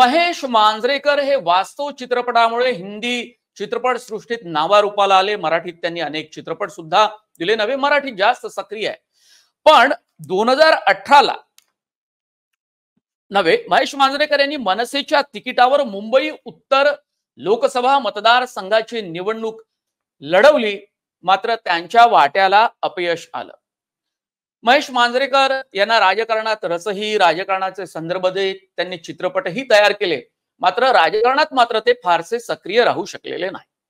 महेश मांजरेकर हे वास्तव चित्रपटामुळे हिंदी चित्रपट सृष्टीत नावारूपाला आले मराठीत त्यांनी अनेक चित्रपट सुद्धा दिले नव्हे मराठी जास्त सक्रिय आहे पण दोन हजार अठराला नव्हे महेश मांजरेकर यांनी मनसेच्या तिकिटावर मुंबई उत्तर लोकसभा मतदारसंघाची निवडणूक लढवली मात्र त्यांच्या वाट्याला अपयश आलं महेश मांजरेकर यांना राजकारणात रसही राजकारणाचे संदर्भ देत त्यांनी चित्रपटही तयार केले मात्र राजकारणात मात्र ते फारसे सक्रिय राहू शकलेले नाही